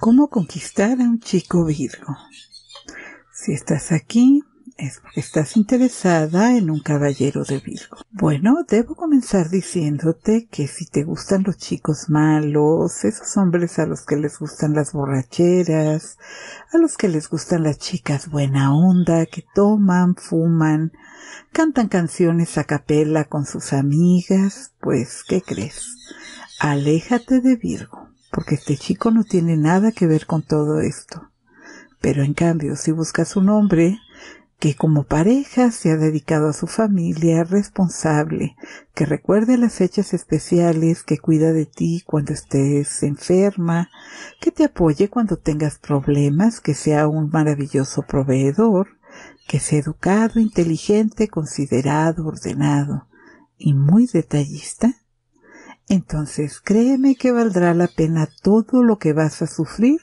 ¿Cómo conquistar a un chico Virgo? Si estás aquí, es porque estás interesada en un caballero de Virgo. Bueno, debo comenzar diciéndote que si te gustan los chicos malos, esos hombres a los que les gustan las borracheras, a los que les gustan las chicas buena onda, que toman, fuman, cantan canciones a capela con sus amigas, pues, ¿qué crees? Aléjate de Virgo porque este chico no tiene nada que ver con todo esto. Pero en cambio, si buscas un hombre que como pareja se ha dedicado a su familia, responsable, que recuerde las fechas especiales, que cuida de ti cuando estés enferma, que te apoye cuando tengas problemas, que sea un maravilloso proveedor, que sea educado, inteligente, considerado, ordenado y muy detallista, entonces créeme que valdrá la pena todo lo que vas a sufrir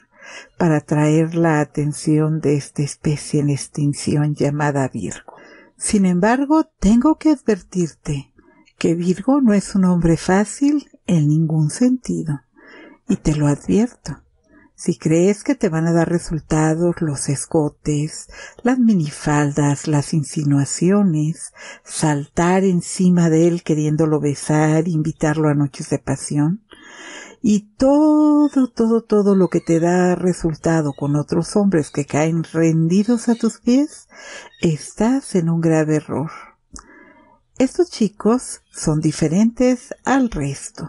para atraer la atención de esta especie en extinción llamada Virgo. Sin embargo, tengo que advertirte que Virgo no es un hombre fácil en ningún sentido, y te lo advierto. Si crees que te van a dar resultados los escotes, las minifaldas, las insinuaciones, saltar encima de él queriéndolo besar, invitarlo a noches de pasión, y todo, todo, todo lo que te da resultado con otros hombres que caen rendidos a tus pies, estás en un grave error. Estos chicos son diferentes al resto.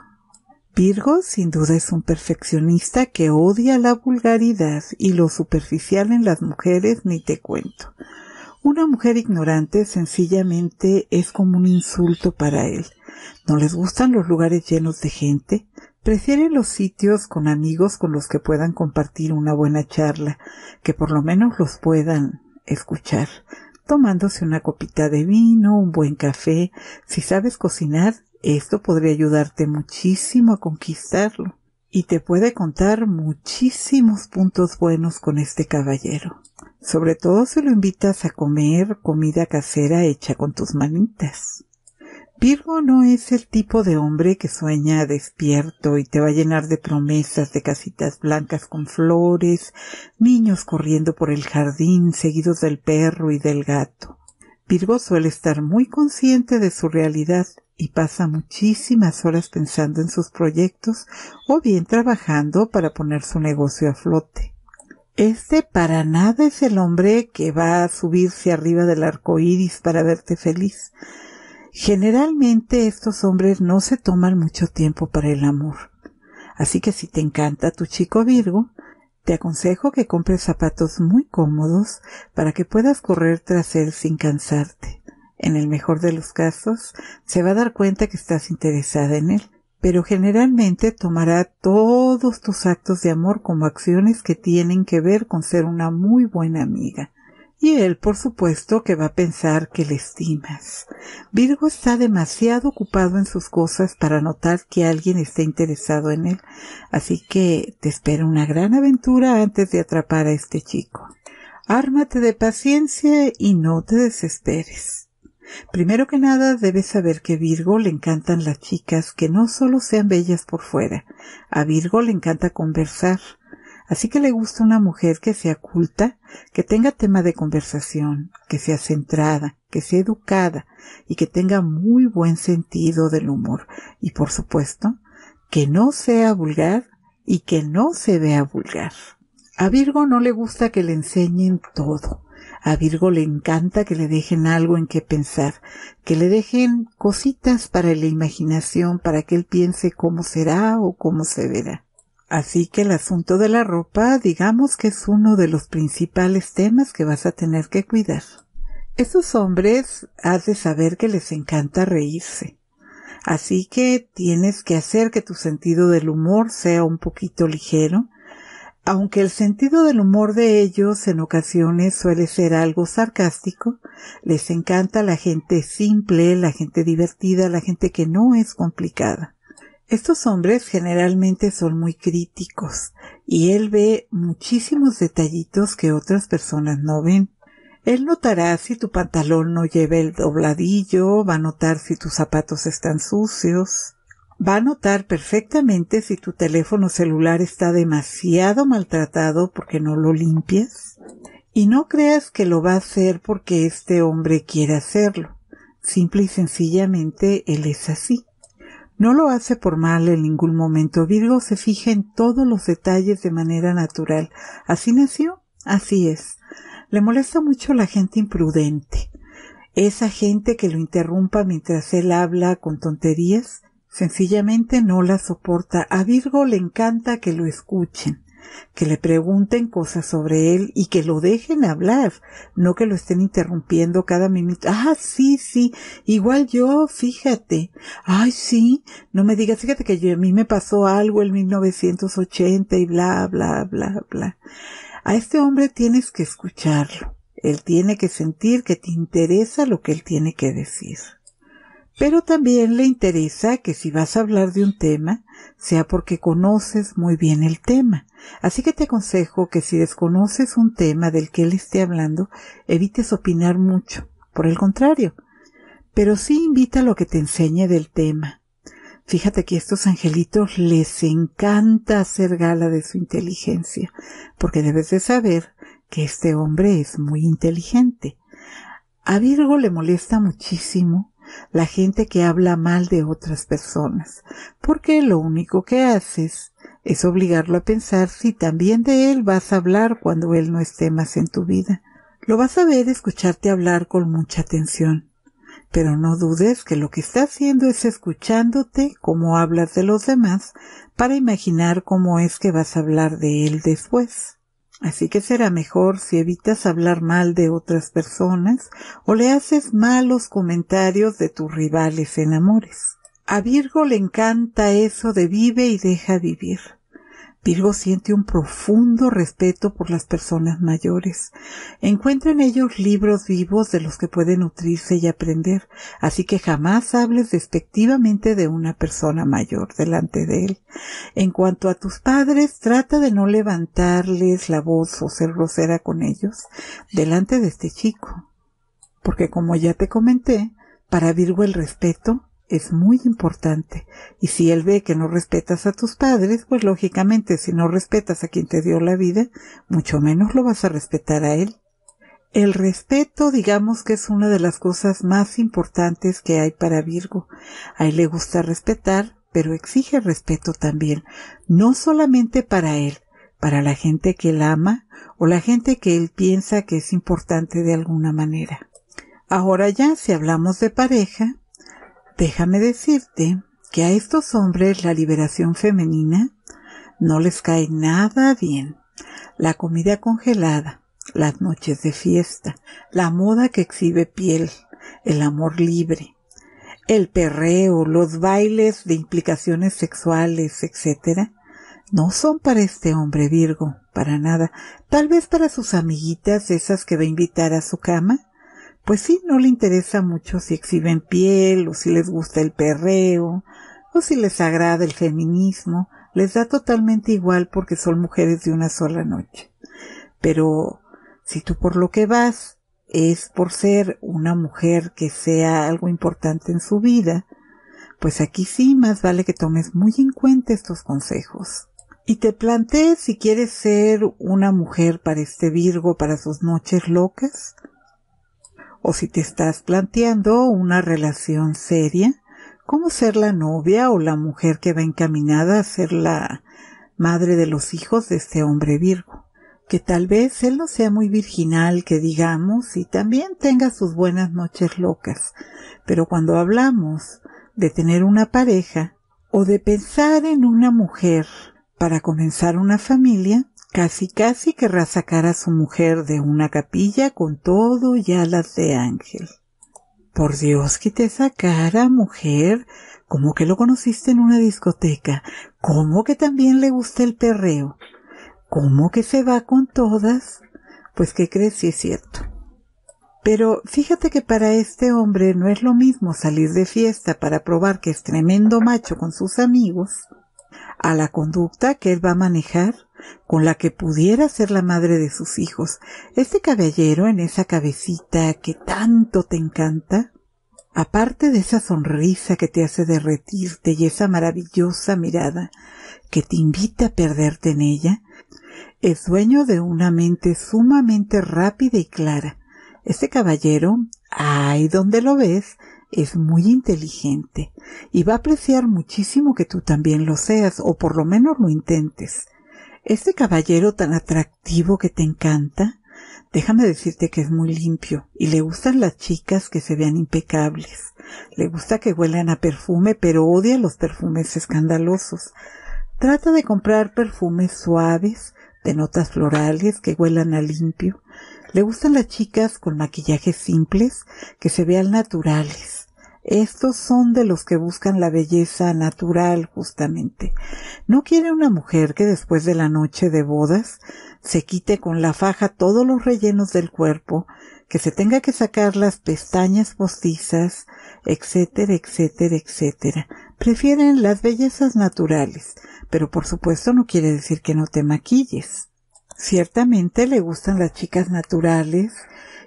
Virgo sin duda es un perfeccionista que odia la vulgaridad y lo superficial en las mujeres ni te cuento. Una mujer ignorante sencillamente es como un insulto para él. No les gustan los lugares llenos de gente, prefiere los sitios con amigos con los que puedan compartir una buena charla, que por lo menos los puedan escuchar tomándose una copita de vino, un buen café. Si sabes cocinar, esto podría ayudarte muchísimo a conquistarlo. Y te puede contar muchísimos puntos buenos con este caballero. Sobre todo si lo invitas a comer comida casera hecha con tus manitas. Virgo no es el tipo de hombre que sueña despierto y te va a llenar de promesas de casitas blancas con flores, niños corriendo por el jardín seguidos del perro y del gato. Virgo suele estar muy consciente de su realidad y pasa muchísimas horas pensando en sus proyectos o bien trabajando para poner su negocio a flote. Este para nada es el hombre que va a subirse arriba del arco iris para verte feliz Generalmente estos hombres no se toman mucho tiempo para el amor. Así que si te encanta tu chico Virgo, te aconsejo que compres zapatos muy cómodos para que puedas correr tras él sin cansarte. En el mejor de los casos, se va a dar cuenta que estás interesada en él, pero generalmente tomará todos tus actos de amor como acciones que tienen que ver con ser una muy buena amiga y él, por supuesto, que va a pensar que le estimas. Virgo está demasiado ocupado en sus cosas para notar que alguien está interesado en él, así que te espera una gran aventura antes de atrapar a este chico. Ármate de paciencia y no te desesperes. Primero que nada, debes saber que Virgo le encantan las chicas que no solo sean bellas por fuera, a Virgo le encanta conversar Así que le gusta una mujer que sea culta, que tenga tema de conversación, que sea centrada, que sea educada y que tenga muy buen sentido del humor. Y por supuesto, que no sea vulgar y que no se vea vulgar. A Virgo no le gusta que le enseñen todo. A Virgo le encanta que le dejen algo en que pensar, que le dejen cositas para la imaginación, para que él piense cómo será o cómo se verá. Así que el asunto de la ropa, digamos que es uno de los principales temas que vas a tener que cuidar. Esos hombres has de saber que les encanta reírse. Así que tienes que hacer que tu sentido del humor sea un poquito ligero, aunque el sentido del humor de ellos en ocasiones suele ser algo sarcástico, les encanta la gente simple, la gente divertida, la gente que no es complicada. Estos hombres generalmente son muy críticos y él ve muchísimos detallitos que otras personas no ven. Él notará si tu pantalón no lleva el dobladillo, va a notar si tus zapatos están sucios, va a notar perfectamente si tu teléfono celular está demasiado maltratado porque no lo limpias. Y no creas que lo va a hacer porque este hombre quiere hacerlo. Simple y sencillamente él es así. No lo hace por mal en ningún momento. Virgo se fija en todos los detalles de manera natural. Así nació, así es. Le molesta mucho la gente imprudente. Esa gente que lo interrumpa mientras él habla con tonterías, sencillamente no la soporta. A Virgo le encanta que lo escuchen que le pregunten cosas sobre él y que lo dejen hablar, no que lo estén interrumpiendo cada minuto. Ah, sí, sí, igual yo, fíjate. Ay, sí, no me digas, fíjate que a mí me pasó algo en 1980 y bla, bla, bla, bla. A este hombre tienes que escucharlo. Él tiene que sentir que te interesa lo que él tiene que decir. Pero también le interesa que si vas a hablar de un tema, sea porque conoces muy bien el tema. Así que te aconsejo que si desconoces un tema del que él esté hablando, evites opinar mucho. Por el contrario, pero sí invita a lo que te enseñe del tema. Fíjate que a estos angelitos les encanta hacer gala de su inteligencia, porque debes de saber que este hombre es muy inteligente. A Virgo le molesta muchísimo la gente que habla mal de otras personas, porque lo único que haces es obligarlo a pensar si también de él vas a hablar cuando él no esté más en tu vida. Lo vas a ver escucharte hablar con mucha atención. Pero no dudes que lo que está haciendo es escuchándote cómo hablas de los demás para imaginar cómo es que vas a hablar de él después. Así que será mejor si evitas hablar mal de otras personas o le haces malos comentarios de tus rivales en amores. A Virgo le encanta eso de vive y deja vivir. Virgo siente un profundo respeto por las personas mayores. Encuentra en ellos libros vivos de los que puede nutrirse y aprender, así que jamás hables despectivamente de una persona mayor delante de él. En cuanto a tus padres, trata de no levantarles la voz o ser grosera con ellos delante de este chico, porque como ya te comenté, para Virgo el respeto es muy importante. Y si él ve que no respetas a tus padres, pues lógicamente si no respetas a quien te dio la vida, mucho menos lo vas a respetar a él. El respeto, digamos que es una de las cosas más importantes que hay para Virgo. A él le gusta respetar, pero exige respeto también, no solamente para él, para la gente que él ama o la gente que él piensa que es importante de alguna manera. Ahora ya, si hablamos de pareja, Déjame decirte que a estos hombres la liberación femenina no les cae nada bien. La comida congelada, las noches de fiesta, la moda que exhibe piel, el amor libre, el perreo, los bailes de implicaciones sexuales, etc., no son para este hombre Virgo, para nada, tal vez para sus amiguitas esas que va a invitar a su cama, pues sí, no le interesa mucho si exhiben piel o si les gusta el perreo o si les agrada el feminismo, les da totalmente igual porque son mujeres de una sola noche. Pero si tú por lo que vas es por ser una mujer que sea algo importante en su vida, pues aquí sí más vale que tomes muy en cuenta estos consejos. Y te plantees si quieres ser una mujer para este Virgo, para sus noches locas, o si te estás planteando una relación seria, cómo ser la novia o la mujer que va encaminada a ser la madre de los hijos de este hombre Virgo, que tal vez él no sea muy virginal, que digamos, y también tenga sus buenas noches locas, pero cuando hablamos de tener una pareja o de pensar en una mujer para comenzar una familia, Casi casi querrá sacar a su mujer de una capilla con todo y alas de ángel. Por Dios, que te sacara, mujer. como que lo conociste en una discoteca? como que también le gusta el perreo? como que se va con todas? Pues que crees si es cierto. Pero fíjate que para este hombre no es lo mismo salir de fiesta para probar que es tremendo macho con sus amigos a la conducta que él va a manejar con la que pudiera ser la madre de sus hijos. Este caballero en esa cabecita que tanto te encanta, aparte de esa sonrisa que te hace derretirte y esa maravillosa mirada que te invita a perderte en ella, es dueño de una mente sumamente rápida y clara. Este caballero, ahí donde lo ves, es muy inteligente y va a apreciar muchísimo que tú también lo seas o por lo menos lo intentes. Este caballero tan atractivo que te encanta, déjame decirte que es muy limpio y le gustan las chicas que se vean impecables. Le gusta que huelan a perfume, pero odia los perfumes escandalosos. Trata de comprar perfumes suaves, de notas florales que huelan a limpio. Le gustan las chicas con maquillajes simples, que se vean naturales. Estos son de los que buscan la belleza natural justamente. No quiere una mujer que después de la noche de bodas se quite con la faja todos los rellenos del cuerpo, que se tenga que sacar las pestañas postizas, etcétera, etcétera, etcétera. Prefieren las bellezas naturales, pero por supuesto no quiere decir que no te maquilles. Ciertamente le gustan las chicas naturales,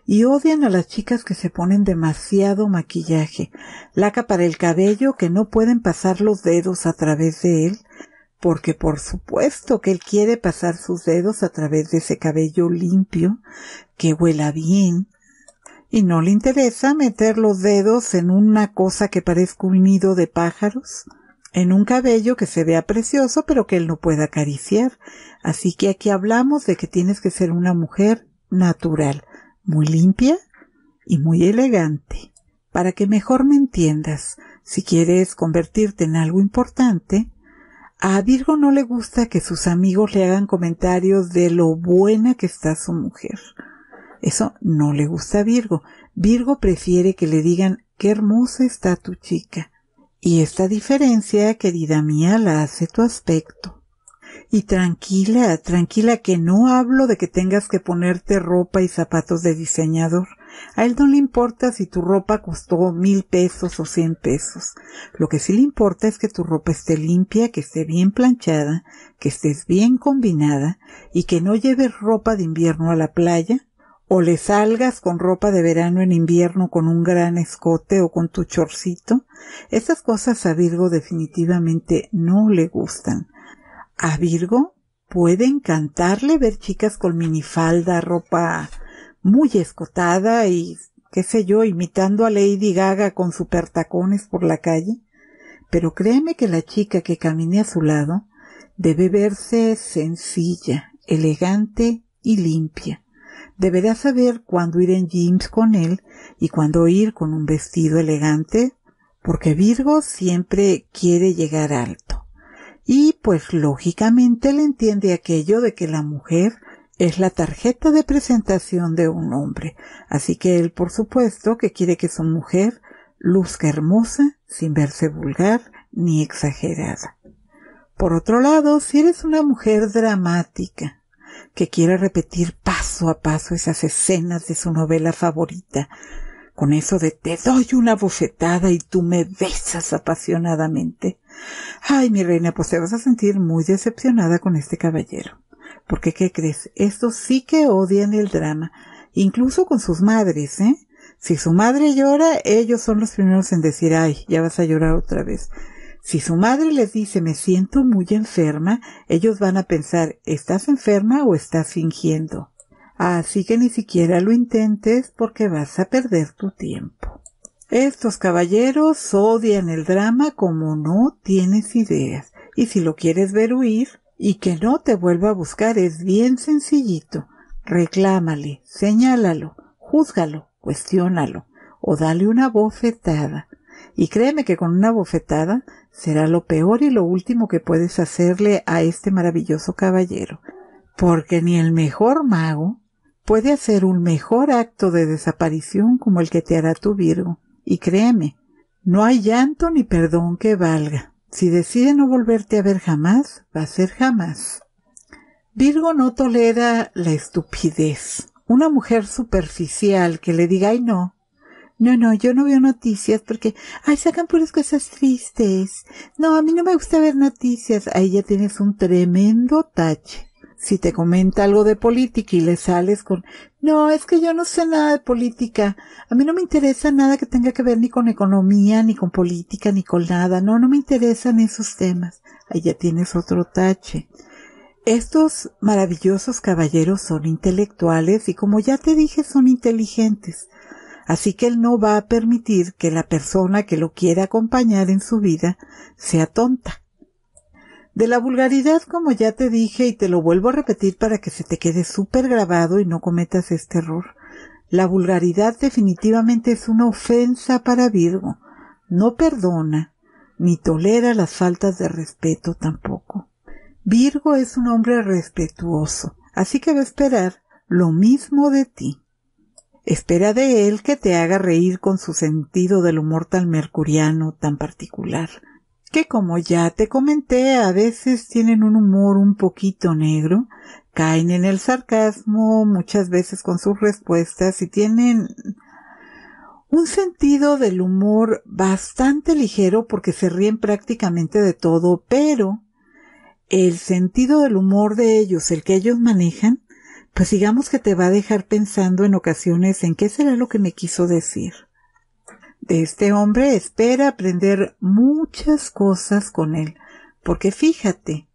y odian a las chicas que se ponen demasiado maquillaje, laca para el cabello que no pueden pasar los dedos a través de él, porque por supuesto que él quiere pasar sus dedos a través de ese cabello limpio, que huela bien, y no le interesa meter los dedos en una cosa que parezca un nido de pájaros, en un cabello que se vea precioso pero que él no pueda acariciar. Así que aquí hablamos de que tienes que ser una mujer natural, muy limpia y muy elegante. Para que mejor me entiendas, si quieres convertirte en algo importante, a Virgo no le gusta que sus amigos le hagan comentarios de lo buena que está su mujer. Eso no le gusta a Virgo. Virgo prefiere que le digan qué hermosa está tu chica. Y esta diferencia, querida mía, la hace tu aspecto y tranquila, tranquila, que no hablo de que tengas que ponerte ropa y zapatos de diseñador. A él no le importa si tu ropa costó mil pesos o cien pesos. Lo que sí le importa es que tu ropa esté limpia, que esté bien planchada, que estés bien combinada y que no lleves ropa de invierno a la playa o le salgas con ropa de verano en invierno con un gran escote o con tu chorcito. Esas cosas a Virgo definitivamente no le gustan. A Virgo puede encantarle ver chicas con minifalda, ropa muy escotada y qué sé yo, imitando a Lady Gaga con super pertacones por la calle. Pero créeme que la chica que camine a su lado debe verse sencilla, elegante y limpia. Deberá saber cuándo ir en jeans con él y cuándo ir con un vestido elegante, porque Virgo siempre quiere llegar alto. Y pues lógicamente él entiende aquello de que la mujer es la tarjeta de presentación de un hombre. Así que él, por supuesto, que quiere que su mujer luzca hermosa, sin verse vulgar ni exagerada. Por otro lado, si eres una mujer dramática, que quiere repetir paso a paso esas escenas de su novela favorita, con eso de te doy una bofetada y tú me besas apasionadamente. Ay, mi reina, pues te vas a sentir muy decepcionada con este caballero. Porque, ¿qué crees? Estos sí que odian el drama, incluso con sus madres, ¿eh? Si su madre llora, ellos son los primeros en decir, ay, ya vas a llorar otra vez. Si su madre les dice, me siento muy enferma, ellos van a pensar, ¿estás enferma o estás fingiendo? Así que ni siquiera lo intentes porque vas a perder tu tiempo. Estos caballeros odian el drama como no tienes ideas. Y si lo quieres ver huir y que no te vuelva a buscar es bien sencillito. Reclámale, señálalo, júzgalo, cuestiónalo o dale una bofetada. Y créeme que con una bofetada será lo peor y lo último que puedes hacerle a este maravilloso caballero, porque ni el mejor mago puede hacer un mejor acto de desaparición como el que te hará tu Virgo. Y créeme, no hay llanto ni perdón que valga. Si decide no volverte a ver jamás, va a ser jamás. Virgo no tolera la estupidez. Una mujer superficial que le diga, ay no, no, no, yo no veo noticias porque, ay, sacan puras cosas tristes. No, a mí no me gusta ver noticias. Ahí ya tienes un tremendo tache si te comenta algo de política y le sales con, no, es que yo no sé nada de política, a mí no me interesa nada que tenga que ver ni con economía, ni con política, ni con nada, no, no me interesan esos temas. Ahí ya tienes otro tache. Estos maravillosos caballeros son intelectuales y como ya te dije son inteligentes, así que él no va a permitir que la persona que lo quiera acompañar en su vida sea tonta de la vulgaridad, como ya te dije y te lo vuelvo a repetir para que se te quede súper grabado y no cometas este error. La vulgaridad definitivamente es una ofensa para Virgo. No perdona ni tolera las faltas de respeto tampoco. Virgo es un hombre respetuoso, así que va a esperar lo mismo de ti. Espera de él que te haga reír con su sentido del humor tan mercuriano, tan particular que como ya te comenté a veces tienen un humor un poquito negro, caen en el sarcasmo muchas veces con sus respuestas y tienen un sentido del humor bastante ligero porque se ríen prácticamente de todo, pero el sentido del humor de ellos, el que ellos manejan, pues digamos que te va a dejar pensando en ocasiones en qué será lo que me quiso decir de este hombre espera aprender muchas cosas con él, porque fíjate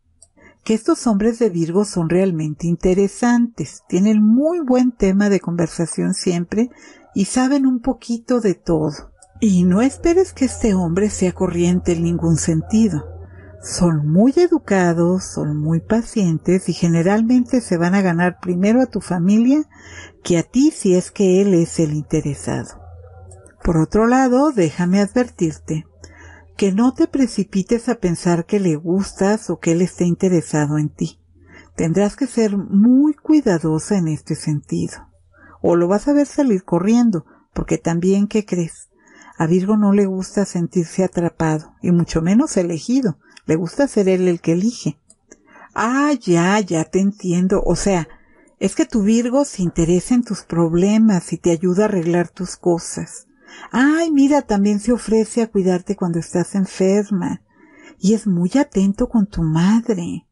que estos hombres de Virgo son realmente interesantes, tienen muy buen tema de conversación siempre y saben un poquito de todo. Y no esperes que este hombre sea corriente en ningún sentido. Son muy educados, son muy pacientes y generalmente se van a ganar primero a tu familia que a ti si es que él es el interesado. Por otro lado, déjame advertirte que no te precipites a pensar que le gustas o que él esté interesado en ti. Tendrás que ser muy cuidadosa en este sentido. O lo vas a ver salir corriendo, porque también, ¿qué crees? A Virgo no le gusta sentirse atrapado, y mucho menos elegido. Le gusta ser él el que elige. Ah, ya, ya te entiendo. O sea, es que tu Virgo se interesa en tus problemas y te ayuda a arreglar tus cosas. Ay, mira, también se ofrece a cuidarte cuando estás enferma. Y es muy atento con tu madre.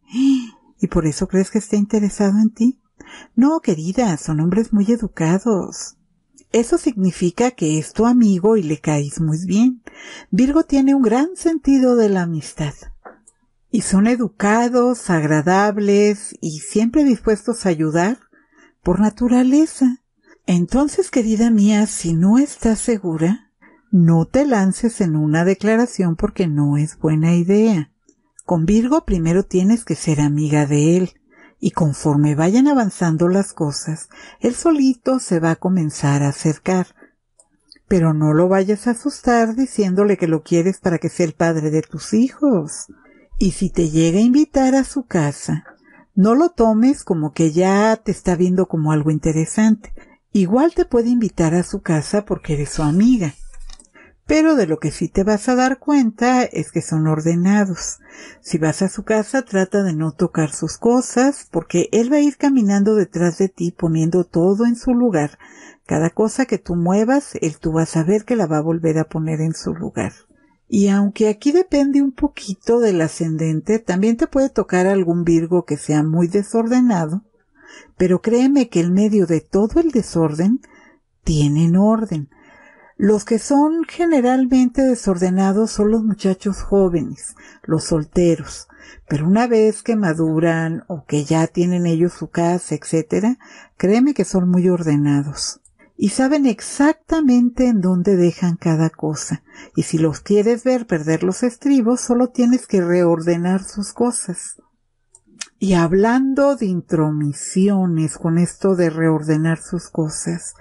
¿Y por eso crees que está interesado en ti? No, querida, son hombres muy educados. Eso significa que es tu amigo y le caes muy bien. Virgo tiene un gran sentido de la amistad. Y son educados, agradables y siempre dispuestos a ayudar por naturaleza. Entonces, querida mía, si no estás segura, no te lances en una declaración porque no es buena idea. Con Virgo primero tienes que ser amiga de él, y conforme vayan avanzando las cosas, él solito se va a comenzar a acercar. Pero no lo vayas a asustar diciéndole que lo quieres para que sea el padre de tus hijos. Y si te llega a invitar a su casa, no lo tomes como que ya te está viendo como algo interesante. Igual te puede invitar a su casa porque eres su amiga. Pero de lo que sí te vas a dar cuenta es que son ordenados. Si vas a su casa, trata de no tocar sus cosas, porque él va a ir caminando detrás de ti poniendo todo en su lugar. Cada cosa que tú muevas, él tú vas a ver que la va a volver a poner en su lugar. Y aunque aquí depende un poquito del ascendente, también te puede tocar algún Virgo que sea muy desordenado pero créeme que en medio de todo el desorden tienen orden. Los que son generalmente desordenados son los muchachos jóvenes, los solteros, pero una vez que maduran o que ya tienen ellos su casa, etcétera, créeme que son muy ordenados y saben exactamente en dónde dejan cada cosa. Y si los quieres ver perder los estribos, solo tienes que reordenar sus cosas. Y hablando de intromisiones con esto de reordenar sus cosas,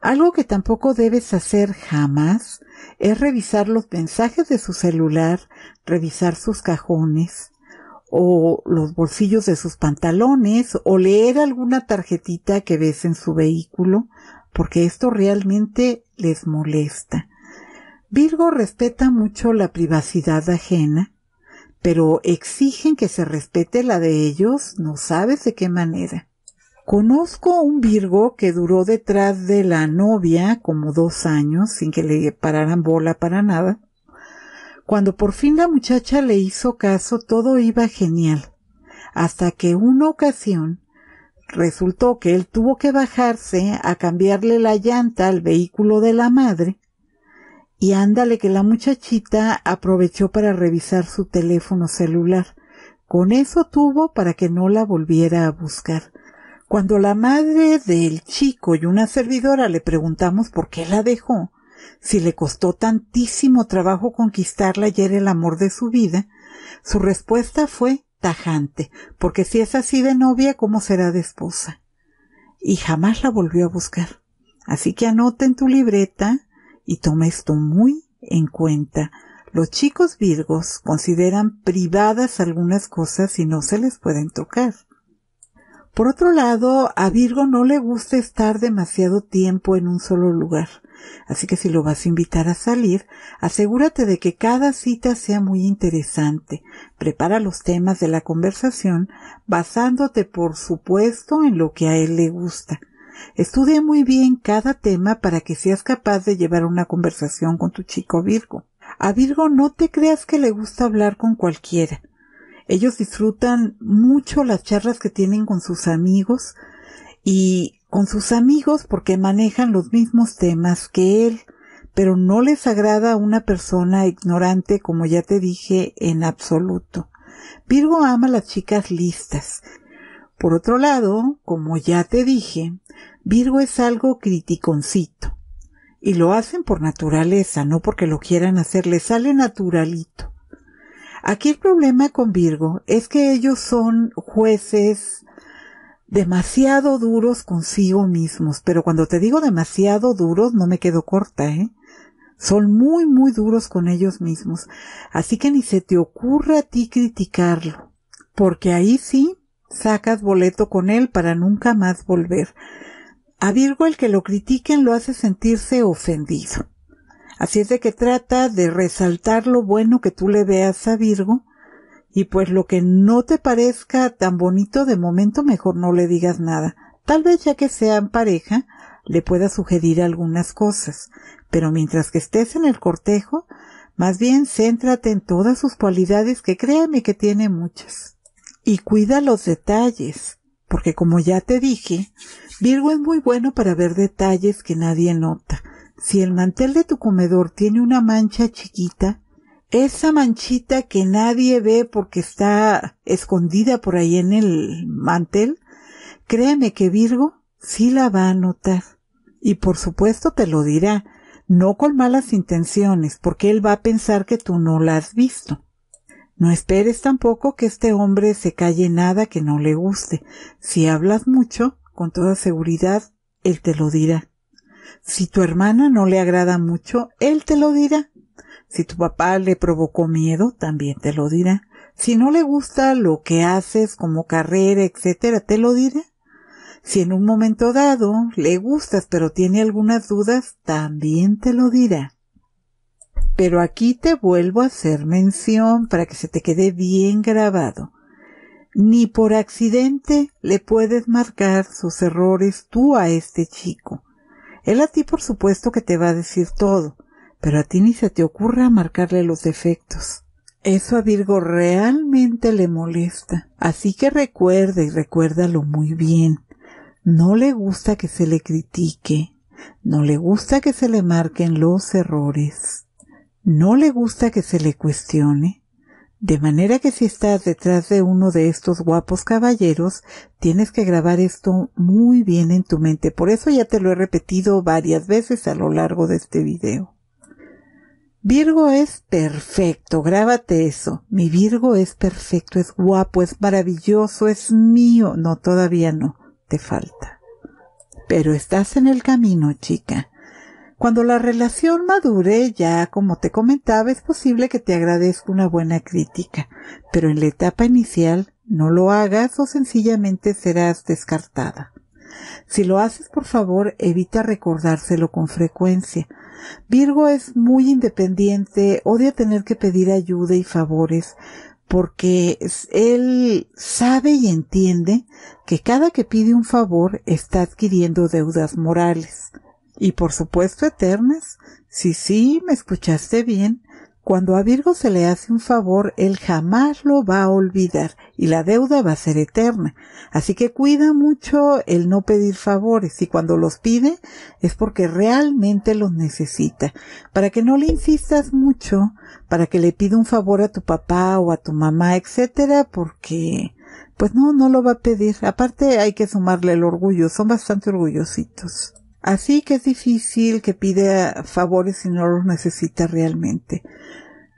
algo que tampoco debes hacer jamás es revisar los mensajes de su celular, revisar sus cajones o los bolsillos de sus pantalones o leer alguna tarjetita que ves en su vehículo, porque esto realmente les molesta. Virgo respeta mucho la privacidad ajena pero exigen que se respete la de ellos, no sabes de qué manera. Conozco un Virgo que duró detrás de la novia como dos años sin que le pararan bola para nada. Cuando por fin la muchacha le hizo caso, todo iba genial, hasta que una ocasión resultó que él tuvo que bajarse a cambiarle la llanta al vehículo de la madre y ándale que la muchachita aprovechó para revisar su teléfono celular. Con eso tuvo para que no la volviera a buscar. Cuando la madre del chico y una servidora le preguntamos por qué la dejó, si le costó tantísimo trabajo conquistarla y era el amor de su vida, su respuesta fue tajante, porque si es así de novia, ¿cómo será de esposa? Y jamás la volvió a buscar. Así que anota en tu libreta y toma esto muy en cuenta. Los chicos virgos consideran privadas algunas cosas y no se les pueden tocar. Por otro lado, a Virgo no le gusta estar demasiado tiempo en un solo lugar, así que si lo vas a invitar a salir, asegúrate de que cada cita sea muy interesante. Prepara los temas de la conversación basándote, por supuesto, en lo que a él le gusta. Estudia muy bien cada tema para que seas capaz de llevar una conversación con tu chico Virgo. A Virgo no te creas que le gusta hablar con cualquiera. Ellos disfrutan mucho las charlas que tienen con sus amigos y con sus amigos porque manejan los mismos temas que él, pero no les agrada una persona ignorante como ya te dije en absoluto. Virgo ama a las chicas listas por otro lado, como ya te dije, Virgo es algo criticoncito. Y lo hacen por naturaleza, no porque lo quieran hacer, les sale naturalito. Aquí el problema con Virgo es que ellos son jueces demasiado duros consigo mismos, pero cuando te digo demasiado duros no me quedo corta, ¿eh? Son muy, muy duros con ellos mismos. Así que ni se te ocurra a ti criticarlo, porque ahí sí sacas boleto con él para nunca más volver. A Virgo el que lo critiquen lo hace sentirse ofendido. Así es de que trata de resaltar lo bueno que tú le veas a Virgo y pues lo que no te parezca tan bonito de momento mejor no le digas nada. Tal vez ya que sean pareja le pueda sugerir algunas cosas, pero mientras que estés en el cortejo, más bien céntrate en todas sus cualidades que créame que tiene muchas y cuida los detalles, porque como ya te dije, Virgo es muy bueno para ver detalles que nadie nota. Si el mantel de tu comedor tiene una mancha chiquita, esa manchita que nadie ve porque está escondida por ahí en el mantel, créeme que Virgo sí la va a notar. Y por supuesto te lo dirá, no con malas intenciones, porque él va a pensar que tú no la has visto. No esperes tampoco que este hombre se calle nada que no le guste. Si hablas mucho, con toda seguridad, él te lo dirá. Si tu hermana no le agrada mucho, él te lo dirá. Si tu papá le provocó miedo, también te lo dirá. Si no le gusta lo que haces como carrera, etcétera, te lo dirá. Si en un momento dado le gustas pero tiene algunas dudas, también te lo dirá. Pero aquí te vuelvo a hacer mención para que se te quede bien grabado. Ni por accidente le puedes marcar sus errores tú a este chico. Él a ti por supuesto que te va a decir todo, pero a ti ni se te ocurra marcarle los defectos. Eso a Virgo realmente le molesta. Así que recuerda y recuérdalo muy bien. No le gusta que se le critique, no le gusta que se le marquen los errores no le gusta que se le cuestione. De manera que si estás detrás de uno de estos guapos caballeros, tienes que grabar esto muy bien en tu mente. Por eso ya te lo he repetido varias veces a lo largo de este video. Virgo es perfecto, grábate eso. Mi Virgo es perfecto, es guapo, es maravilloso, es mío. No, todavía no, te falta. Pero estás en el camino, chica. Cuando la relación madure, ya como te comentaba, es posible que te agradezca una buena crítica, pero en la etapa inicial no lo hagas o sencillamente serás descartada. Si lo haces, por favor, evita recordárselo con frecuencia. Virgo es muy independiente, odia tener que pedir ayuda y favores, porque él sabe y entiende que cada que pide un favor está adquiriendo deudas morales y por supuesto eternas. Sí, sí, me escuchaste bien. Cuando a Virgo se le hace un favor, él jamás lo va a olvidar y la deuda va a ser eterna. Así que cuida mucho el no pedir favores y cuando los pide es porque realmente los necesita. Para que no le insistas mucho, para que le pida un favor a tu papá o a tu mamá, etcétera, porque pues no, no lo va a pedir. Aparte hay que sumarle el orgullo, son bastante orgullositos. Así que es difícil que pida favores si no los necesita realmente.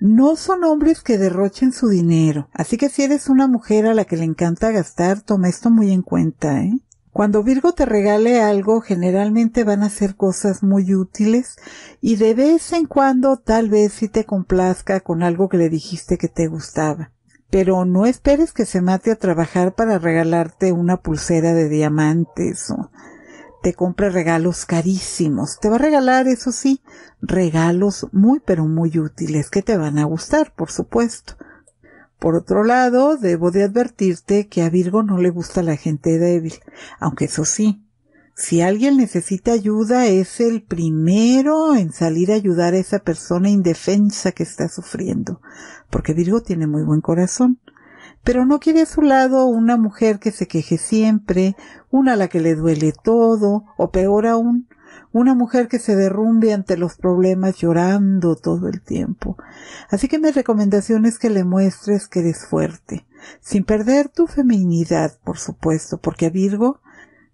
No son hombres que derrochen su dinero, así que si eres una mujer a la que le encanta gastar, toma esto muy en cuenta, ¿eh? Cuando Virgo te regale algo, generalmente van a ser cosas muy útiles y de vez en cuando tal vez sí te complazca con algo que le dijiste que te gustaba. Pero no esperes que se mate a trabajar para regalarte una pulsera de diamantes o te compre regalos carísimos. Te va a regalar, eso sí, regalos muy pero muy útiles que te van a gustar, por supuesto. Por otro lado, debo de advertirte que a Virgo no le gusta la gente débil, aunque eso sí, si alguien necesita ayuda es el primero en salir a ayudar a esa persona indefensa que está sufriendo, porque Virgo tiene muy buen corazón pero no quiere a su lado una mujer que se queje siempre, una a la que le duele todo, o peor aún, una mujer que se derrumbe ante los problemas llorando todo el tiempo. Así que mi recomendación es que le muestres que eres fuerte, sin perder tu feminidad, por supuesto, porque a Virgo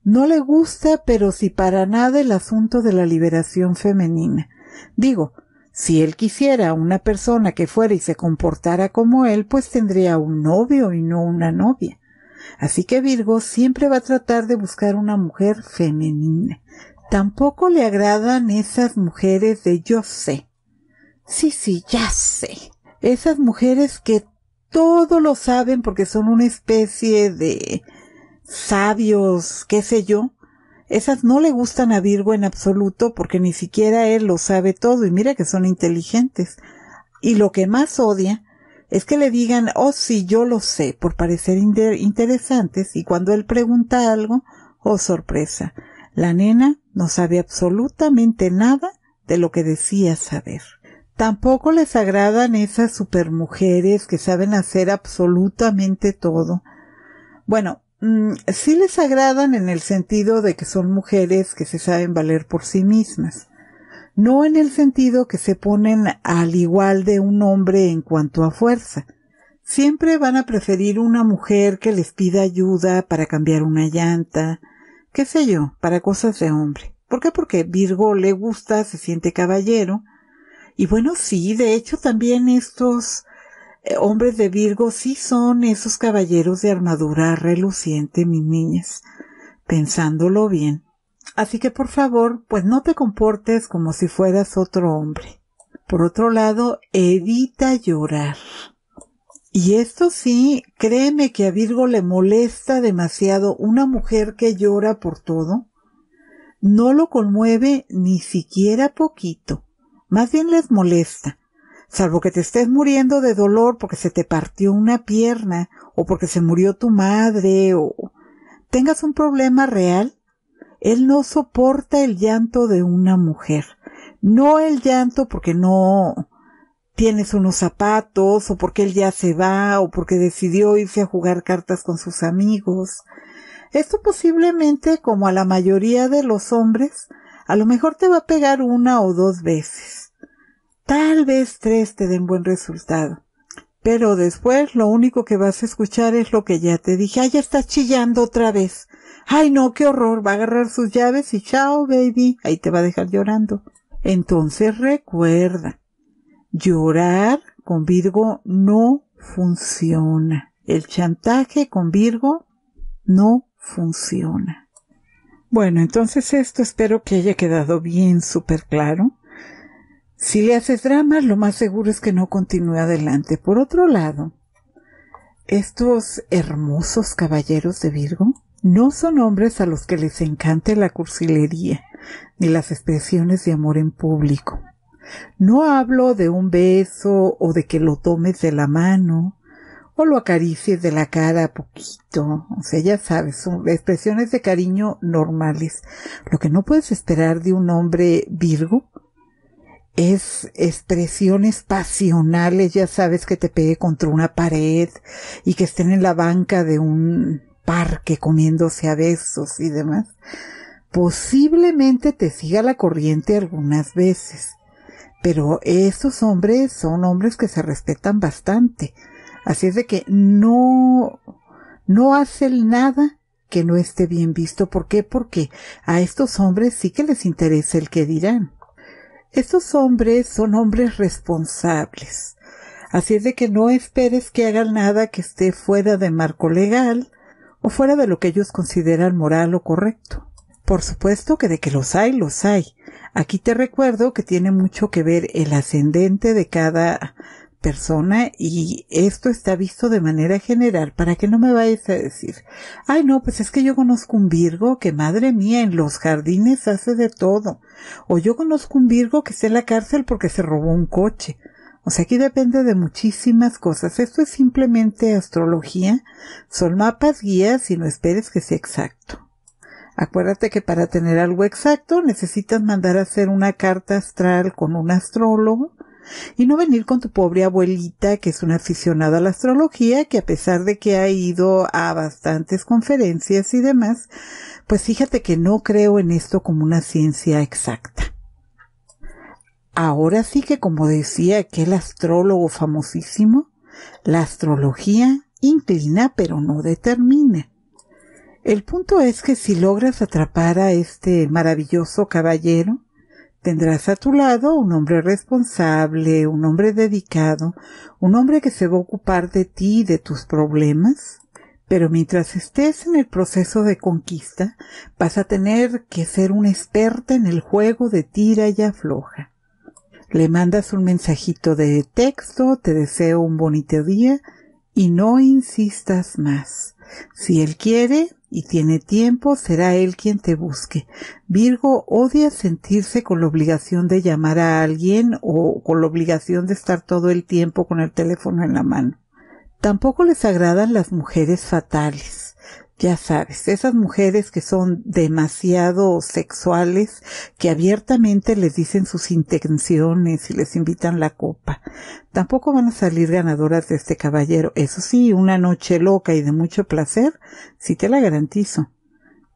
no le gusta, pero si para nada el asunto de la liberación femenina. Digo, si él quisiera una persona que fuera y se comportara como él, pues tendría un novio y no una novia. Así que Virgo siempre va a tratar de buscar una mujer femenina. Tampoco le agradan esas mujeres de yo sé. Sí, sí, ya sé. Esas mujeres que todo lo saben porque son una especie de sabios, qué sé yo, esas no le gustan a Virgo en absoluto porque ni siquiera él lo sabe todo y mira que son inteligentes. Y lo que más odia es que le digan, oh sí, yo lo sé, por parecer interesantes y cuando él pregunta algo, oh sorpresa, la nena no sabe absolutamente nada de lo que decía saber. Tampoco les agradan esas supermujeres que saben hacer absolutamente todo. Bueno, Mm, sí les agradan en el sentido de que son mujeres que se saben valer por sí mismas. No en el sentido que se ponen al igual de un hombre en cuanto a fuerza. Siempre van a preferir una mujer que les pida ayuda para cambiar una llanta, qué sé yo, para cosas de hombre. ¿Por qué? Porque Virgo le gusta, se siente caballero. Y bueno, sí, de hecho también estos eh, hombres de Virgo sí son esos caballeros de armadura reluciente, mis niñas, pensándolo bien. Así que por favor, pues no te comportes como si fueras otro hombre. Por otro lado, evita llorar. Y esto sí, créeme que a Virgo le molesta demasiado una mujer que llora por todo. No lo conmueve ni siquiera poquito. Más bien les molesta salvo que te estés muriendo de dolor porque se te partió una pierna o porque se murió tu madre o tengas un problema real, él no soporta el llanto de una mujer. No el llanto porque no tienes unos zapatos o porque él ya se va o porque decidió irse a jugar cartas con sus amigos. Esto posiblemente, como a la mayoría de los hombres, a lo mejor te va a pegar una o dos veces Tal vez tres te den buen resultado. Pero después lo único que vas a escuchar es lo que ya te dije. Ay, ah, ya estás chillando otra vez. Ay, no, qué horror. Va a agarrar sus llaves y chao, baby. Ahí te va a dejar llorando. Entonces recuerda, llorar con Virgo no funciona. El chantaje con Virgo no funciona. Bueno, entonces esto espero que haya quedado bien súper claro. Si le haces dramas, lo más seguro es que no continúe adelante. Por otro lado, estos hermosos caballeros de Virgo no son hombres a los que les encante la cursilería ni las expresiones de amor en público. No hablo de un beso o de que lo tomes de la mano o lo acaricies de la cara a poquito. O sea, ya sabes, son expresiones de cariño normales. Lo que no puedes esperar de un hombre Virgo es expresiones pasionales, ya sabes que te pegue contra una pared y que estén en la banca de un parque comiéndose a besos y demás. Posiblemente te siga la corriente algunas veces, pero estos hombres son hombres que se respetan bastante. Así es de que no, no hacen nada que no esté bien visto. ¿Por qué? Porque a estos hombres sí que les interesa el que dirán. Estos hombres son hombres responsables. Así es de que no esperes que hagan nada que esté fuera de marco legal o fuera de lo que ellos consideran moral o correcto. Por supuesto que de que los hay, los hay. Aquí te recuerdo que tiene mucho que ver el ascendente de cada persona y esto está visto de manera general para que no me vayas a decir, ay no, pues es que yo conozco un Virgo que madre mía en los jardines hace de todo o yo conozco un Virgo que está en la cárcel porque se robó un coche. O sea, aquí depende de muchísimas cosas. Esto es simplemente astrología. Son mapas, guías y no esperes que sea exacto. Acuérdate que para tener algo exacto necesitas mandar a hacer una carta astral con un astrólogo y no venir con tu pobre abuelita que es una aficionada a la astrología que a pesar de que ha ido a bastantes conferencias y demás, pues fíjate que no creo en esto como una ciencia exacta. Ahora sí que como decía aquel astrólogo famosísimo, la astrología inclina pero no determina. El punto es que si logras atrapar a este maravilloso caballero, Tendrás a tu lado un hombre responsable, un hombre dedicado, un hombre que se va a ocupar de ti y de tus problemas. Pero mientras estés en el proceso de conquista, vas a tener que ser un experta en el juego de tira y afloja. Le mandas un mensajito de texto, te deseo un bonito día y no insistas más. Si él quiere, y tiene tiempo, será él quien te busque. Virgo odia sentirse con la obligación de llamar a alguien o con la obligación de estar todo el tiempo con el teléfono en la mano. Tampoco les agradan las mujeres fatales ya sabes, esas mujeres que son demasiado sexuales, que abiertamente les dicen sus intenciones y les invitan la copa, tampoco van a salir ganadoras de este caballero. Eso sí, una noche loca y de mucho placer, sí te la garantizo.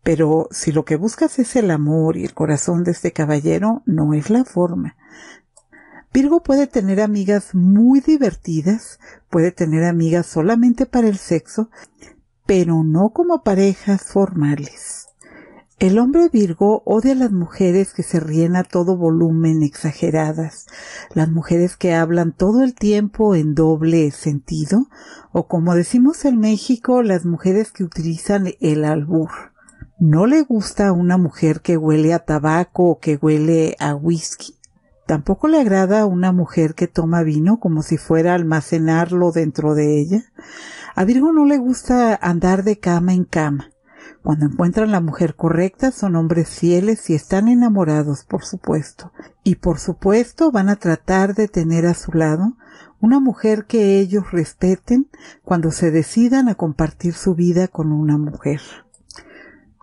Pero si lo que buscas es el amor y el corazón de este caballero, no es la forma. Virgo puede tener amigas muy divertidas, puede tener amigas solamente para el sexo, pero no como parejas formales. El hombre Virgo odia a las mujeres que se ríen a todo volumen, exageradas, las mujeres que hablan todo el tiempo en doble sentido, o como decimos en México, las mujeres que utilizan el albur. No le gusta a una mujer que huele a tabaco o que huele a whisky. Tampoco le agrada a una mujer que toma vino como si fuera a almacenarlo dentro de ella. A Virgo no le gusta andar de cama en cama. Cuando encuentran la mujer correcta son hombres fieles y están enamorados, por supuesto. Y por supuesto van a tratar de tener a su lado una mujer que ellos respeten cuando se decidan a compartir su vida con una mujer.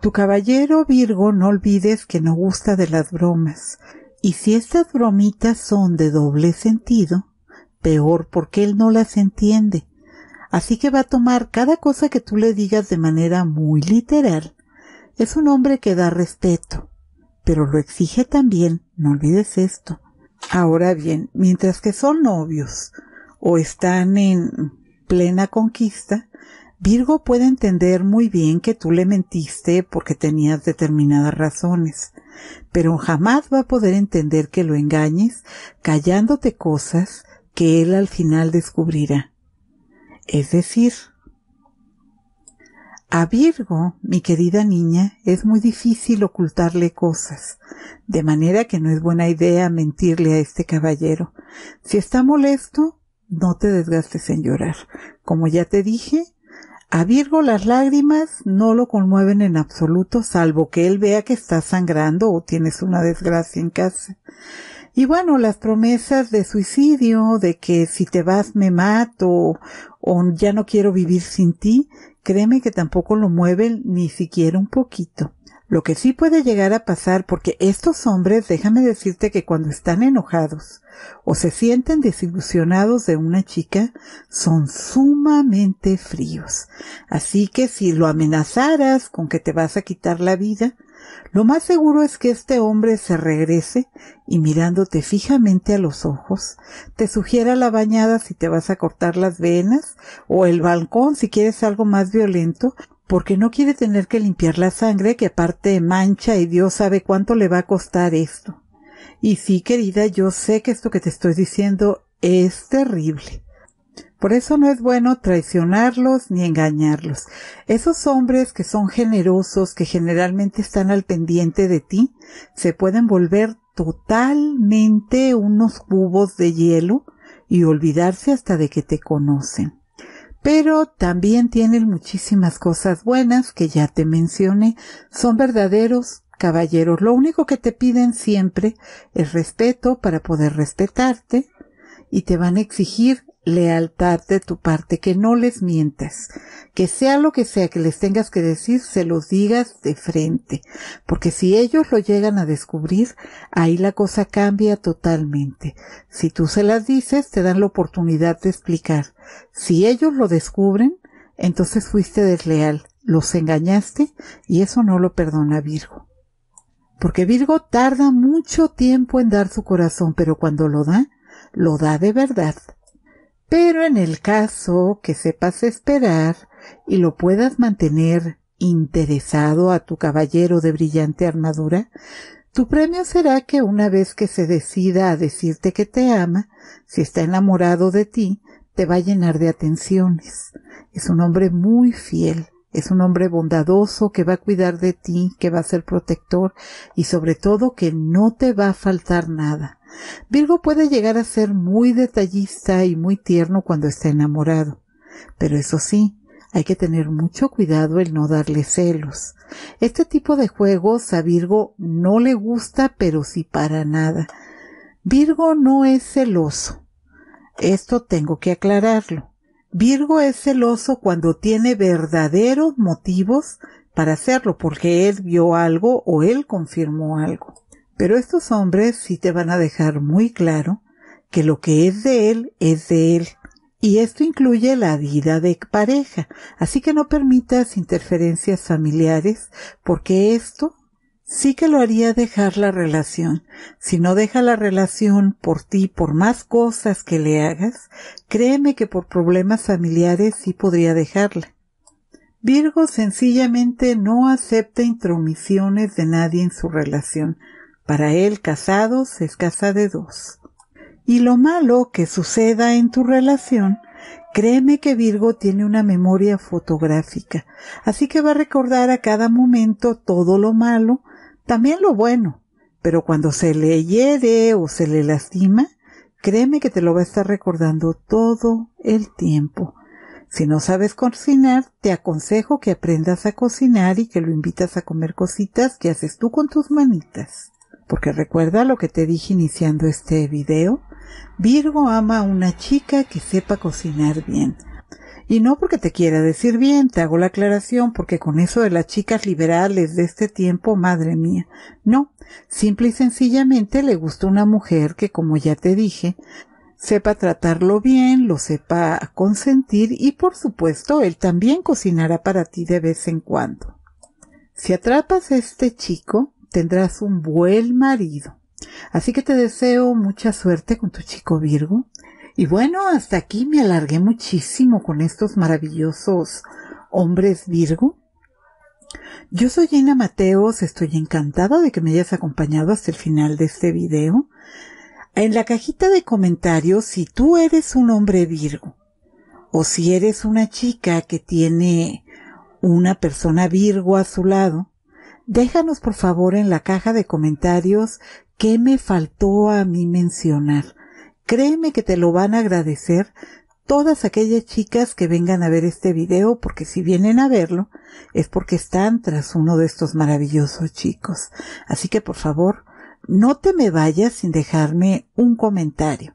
Tu caballero Virgo no olvides que no gusta de las bromas. Y si estas bromitas son de doble sentido, peor porque él no las entiende Así que va a tomar cada cosa que tú le digas de manera muy literal. Es un hombre que da respeto, pero lo exige también, no olvides esto. Ahora bien, mientras que son novios o están en plena conquista, Virgo puede entender muy bien que tú le mentiste porque tenías determinadas razones, pero jamás va a poder entender que lo engañes callándote cosas que él al final descubrirá. Es decir, a Virgo, mi querida niña, es muy difícil ocultarle cosas, de manera que no es buena idea mentirle a este caballero. Si está molesto, no te desgastes en llorar. Como ya te dije, a Virgo las lágrimas no lo conmueven en absoluto, salvo que él vea que estás sangrando o tienes una desgracia en casa. Y bueno, las promesas de suicidio, de que si te vas me mato, o ya no quiero vivir sin ti, créeme que tampoco lo mueven ni siquiera un poquito. Lo que sí puede llegar a pasar, porque estos hombres, déjame decirte que cuando están enojados o se sienten desilusionados de una chica, son sumamente fríos. Así que si lo amenazaras con que te vas a quitar la vida, lo más seguro es que este hombre se regrese y mirándote fijamente a los ojos, te sugiera la bañada si te vas a cortar las venas o el balcón si quieres algo más violento, porque no quiere tener que limpiar la sangre que aparte mancha y Dios sabe cuánto le va a costar esto. Y sí, querida, yo sé que esto que te estoy diciendo es terrible. Por eso no es bueno traicionarlos ni engañarlos. Esos hombres que son generosos, que generalmente están al pendiente de ti, se pueden volver totalmente unos cubos de hielo y olvidarse hasta de que te conocen. Pero también tienen muchísimas cosas buenas que ya te mencioné. Son verdaderos caballeros. Lo único que te piden siempre es respeto para poder respetarte y te van a exigir lealtad de tu parte, que no les mientas, que sea lo que sea que les tengas que decir, se los digas de frente, porque si ellos lo llegan a descubrir, ahí la cosa cambia totalmente. Si tú se las dices, te dan la oportunidad de explicar. Si ellos lo descubren, entonces fuiste desleal, los engañaste y eso no lo perdona Virgo. Porque Virgo tarda mucho tiempo en dar su corazón, pero cuando lo da, lo da de verdad pero en el caso que sepas esperar y lo puedas mantener interesado a tu caballero de brillante armadura, tu premio será que una vez que se decida a decirte que te ama, si está enamorado de ti, te va a llenar de atenciones. Es un hombre muy fiel, es un hombre bondadoso que va a cuidar de ti, que va a ser protector y sobre todo que no te va a faltar nada. Virgo puede llegar a ser muy detallista y muy tierno cuando está enamorado, pero eso sí, hay que tener mucho cuidado el no darle celos. Este tipo de juegos a Virgo no le gusta, pero sí para nada. Virgo no es celoso. Esto tengo que aclararlo. Virgo es celoso cuando tiene verdaderos motivos para hacerlo, porque él vio algo o él confirmó algo. Pero estos hombres sí te van a dejar muy claro que lo que es de él es de él. Y esto incluye la vida de pareja. Así que no permitas interferencias familiares porque esto sí que lo haría dejar la relación. Si no deja la relación por ti, por más cosas que le hagas, créeme que por problemas familiares sí podría dejarla. Virgo sencillamente no acepta intromisiones de nadie en su relación. Para él casados es casa de dos. Y lo malo que suceda en tu relación, créeme que Virgo tiene una memoria fotográfica, así que va a recordar a cada momento todo lo malo, también lo bueno, pero cuando se le hiere o se le lastima, créeme que te lo va a estar recordando todo el tiempo. Si no sabes cocinar, te aconsejo que aprendas a cocinar y que lo invitas a comer cositas que haces tú con tus manitas porque recuerda lo que te dije iniciando este video. Virgo ama a una chica que sepa cocinar bien. Y no porque te quiera decir bien, te hago la aclaración, porque con eso de las chicas liberales de este tiempo, madre mía. No, simple y sencillamente le gusta una mujer que, como ya te dije, sepa tratarlo bien, lo sepa consentir y, por supuesto, él también cocinará para ti de vez en cuando. Si atrapas a este chico, tendrás un buen marido. Así que te deseo mucha suerte con tu chico Virgo. Y bueno, hasta aquí me alargué muchísimo con estos maravillosos hombres Virgo. Yo soy Gina Mateos, estoy encantada de que me hayas acompañado hasta el final de este video. En la cajita de comentarios, si tú eres un hombre Virgo o si eres una chica que tiene una persona Virgo a su lado, déjanos por favor en la caja de comentarios qué me faltó a mí mencionar. Créeme que te lo van a agradecer todas aquellas chicas que vengan a ver este video, porque si vienen a verlo es porque están tras uno de estos maravillosos chicos. Así que por favor, no te me vayas sin dejarme un comentario.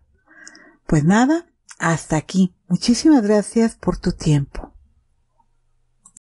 Pues nada, hasta aquí. Muchísimas gracias por tu tiempo.